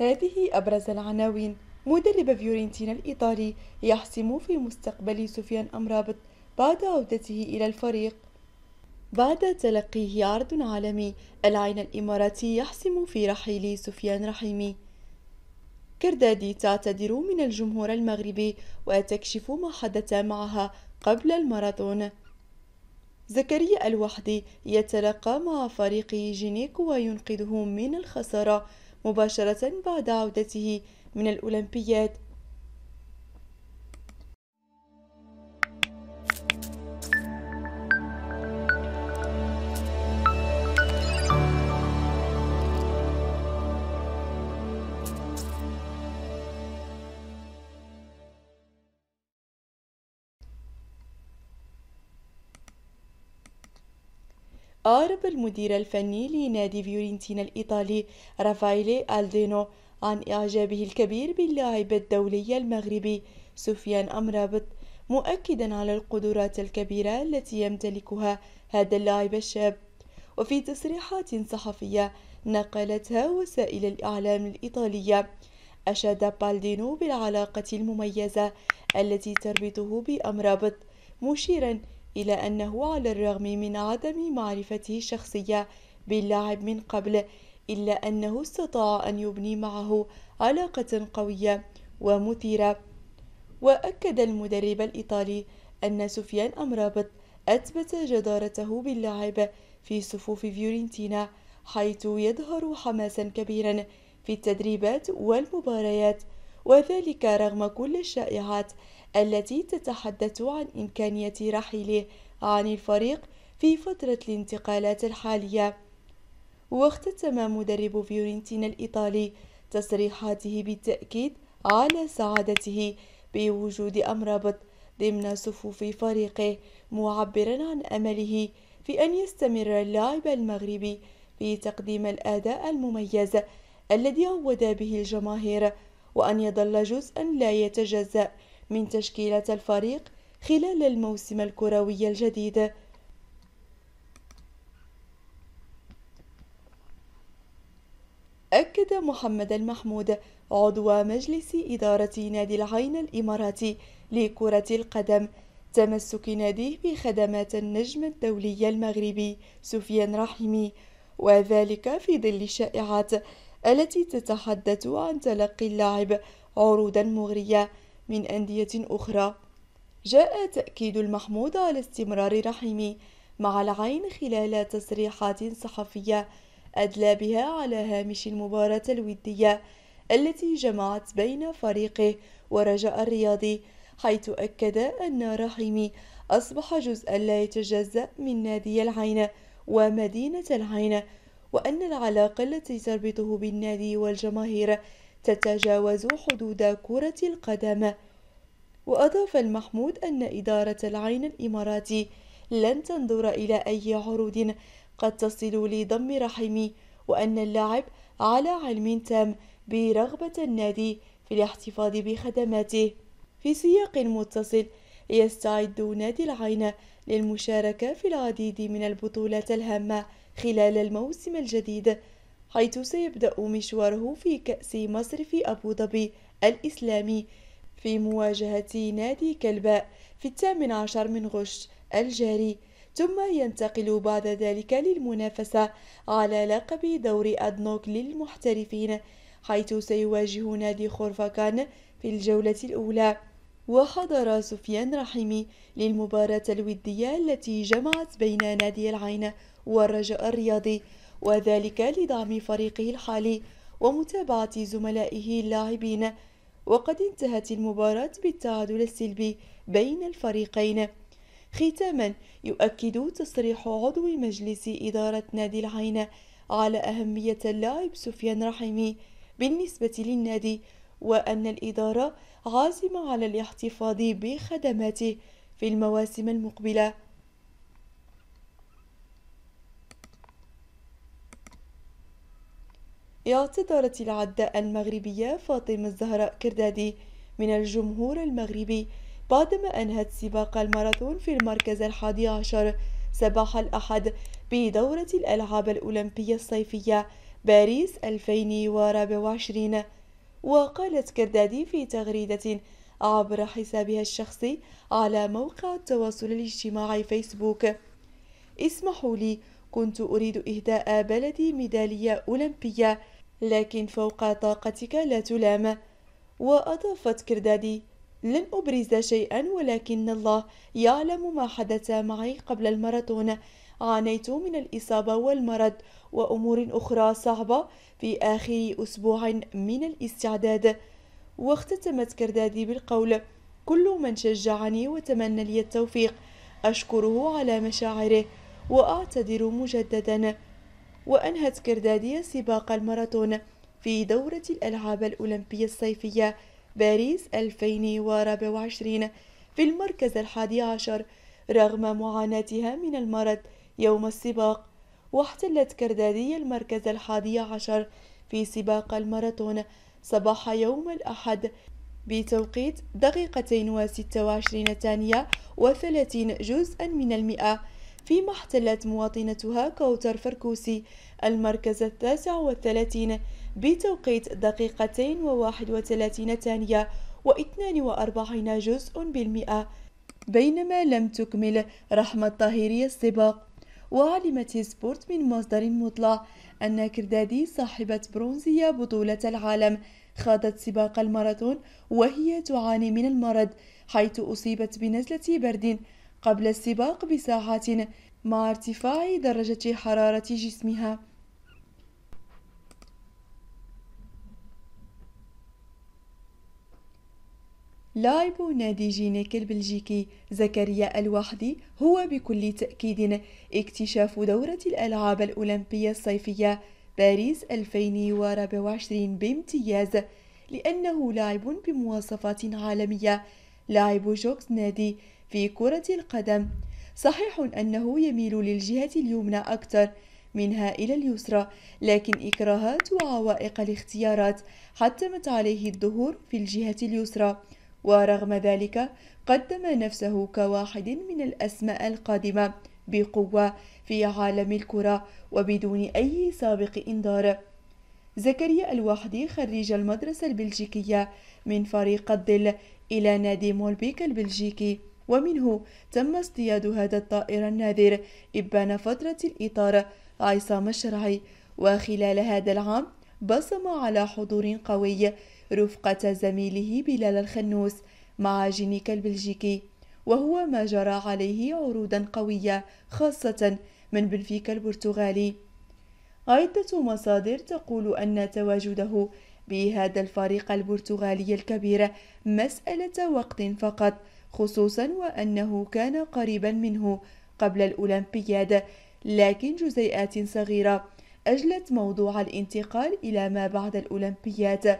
هذه أبرز العناوين مدرب فيورنتينا الإيطالي يحسم في مستقبل سفيان أمرابط بعد عودته إلى الفريق بعد تلقيه عرض عالمي العين الإماراتي يحسم في رحيل سفيان رحيمي كردادي تعتذر من الجمهور المغربي وتكشف ما حدث معها قبل الماراثون زكريا الوحدي يتلاقى مع فريق جينيك وينقذهم من الخسارة مباشرة بعد عودته من الأولمبياد أعرب المدير الفني لنادي فيورنتينا الإيطالي رافايلي ألدينو عن إعجابه الكبير باللاعب الدولي المغربي سفيان أمرابط مؤكدا على القدرات الكبيرة التي يمتلكها هذا اللاعب الشاب وفي تصريحات صحفية نقلتها وسائل الإعلام الإيطالية أشاد بالدينو بالعلاقة المميزة التي تربطه بأمرابط مشيرا إلى أنه على الرغم من عدم معرفته الشخصية باللاعب من قبل إلا أنه استطاع أن يبني معه علاقة قوية ومثيرة وأكد المدرب الإيطالي أن سفيان أمرابط أثبت جدارته باللعب في صفوف فيورنتينا حيث يظهر حماسا كبيرا في التدريبات والمباريات وذلك رغم كل الشائعات التي تتحدث عن إمكانية رحيله عن الفريق في فترة الانتقالات الحالية واختتم مدرب فيورنتينا الإيطالي تصريحاته بالتأكيد على سعادته بوجود أمرابط ضمن صفوف فريقه معبرا عن أمله في أن يستمر اللاعب المغربي في تقديم الأداء المميز الذي عود به الجماهير وأن يظل جزءا لا يتجزأ من تشكيلة الفريق خلال الموسم الكروي الجديد أكد محمد المحمود عضو مجلس إدارة نادي العين الإماراتي لكرة القدم تمسك ناديه بخدمات النجم الدولي المغربي سفيان رحيمي وذلك في ظل الشائعات التي تتحدث عن تلقي اللاعب عروضا مغريه من أندية أخرى جاء تأكيد المحمود على استمرار رحمي مع العين خلال تصريحات صحفية أدلى بها على هامش المباراة الودية التي جمعت بين فريقه ورجاء الرياضي حيث أكد أن رحيمي أصبح جزءا لا يتجزأ من نادي العين ومدينة العين وأن العلاقة التي تربطه بالنادي والجماهير تتجاوز حدود كرة القدم وأضاف المحمود أن إدارة العين الإماراتي لن تنظر إلى أي عروض قد تصل لضم رحمي وأن اللاعب على علم تام برغبة النادي في الاحتفاظ بخدماته في سياق متصل يستعد نادي العين للمشاركة في العديد من البطولات الهامة خلال الموسم الجديد حيث سيبدأ مشواره في كأس في أبو ظبي الإسلامي في مواجهة نادي كلباء في الثامن عشر من غشت الجاري ثم ينتقل بعد ذلك للمنافسة على لقب دور أدنوك للمحترفين حيث سيواجه نادي خورفاكان في الجولة الأولى وحضر سفيان رحيمي للمباراة الودية التي جمعت بين نادي العين والرجاء الرياضي وذلك لدعم فريقه الحالي ومتابعة زملائه اللاعبين وقد انتهت المباراة بالتعادل السلبي بين الفريقين ختاما يؤكد تصريح عضو مجلس إدارة نادي العين على أهمية اللاعب سفيان رحيمي بالنسبة للنادي وأن الإدارة عازمة على الاحتفاظ بخدماته في المواسم المقبله اعتذرت العداء المغربية فاطمة الزهراء كردادي من الجمهور المغربي بعدما أنهت سباق الماراثون في المركز الحادي عشر صباح الأحد بدورة الألعاب الأولمبية الصيفية باريس 2024 وقالت كردادي في تغريدة عبر حسابها الشخصي على موقع التواصل الاجتماعي فيسبوك اسمحوا لي كنت أريد إهداء بلدي ميدالية أولمبية لكن فوق طاقتك لا تلام وأضافت كردادي لن أبرز شيئا ولكن الله يعلم ما حدث معي قبل الماراثون عانيت من الإصابة والمرض وأمور أخرى صعبة في آخر أسبوع من الاستعداد واختتمت كردادي بالقول كل من شجعني وتمنى لي التوفيق أشكره على مشاعره وأعتذر مجددا وأنهت كردادية سباق الماراثون في دورة الألعاب الأولمبية الصيفية باريس 2024 في المركز الحادي عشر رغم معاناتها من المرض يوم السباق واحتلت كردادية المركز الحادي عشر في سباق الماراثون صباح يوم الأحد بتوقيت دقيقتين وستة وعشرين ثانية وثلاثين جزءا من المئة فيما احتلت مواطنتها كوتر فركوسي المركز التاسع والثلاثين بتوقيت دقيقتين وواحد وثلاثين ثانية واثنان وأربعين جزء بالمئة بينما لم تكمل رحمة طاهيري السباق وعلمت سبورت من مصدر مطلع أن كردادي صاحبة برونزية بطولة العالم خاضت سباق الماراثون وهي تعاني من المرض حيث أصيبت بنزلة برد قبل السباق بساعات مع ارتفاع درجة حرارة جسمها لاعب نادي جينيك البلجيكي زكريا الوحدي هو بكل تأكيد اكتشاف دورة الألعاب الأولمبية الصيفية باريس 2024 بامتياز لأنه لاعب بمواصفات عالمية لاعب جوكس نادي في كرة القدم صحيح أنه يميل للجهة اليمنى أكثر منها إلى اليسرى لكن إكراهات وعوائق الاختيارات حتمت عليه الظهور في الجهة اليسرى ورغم ذلك قدم نفسه كواحد من الأسماء القادمة بقوة في عالم الكرة وبدون أي سابق إنذار زكريا الوحدي خريج المدرسة البلجيكية من فريق الظل إلى نادي مولبيك البلجيكي ومنه تم اصطياد هذا الطائر النادر إبان فترة الإطار عصام الشرعي وخلال هذا العام بصم على حضور قوي رفقة زميله بلال الخنوس مع جينيكا البلجيكي وهو ما جرى عليه عروضا قوية خاصة من بنفيكا البرتغالي عدة مصادر تقول أن تواجده بهذا الفريق البرتغالي الكبير مسألة وقت فقط خصوصا وأنه كان قريبا منه قبل الأولمبياد لكن جزيئات صغيرة أجلت موضوع الانتقال إلى ما بعد الأولمبياد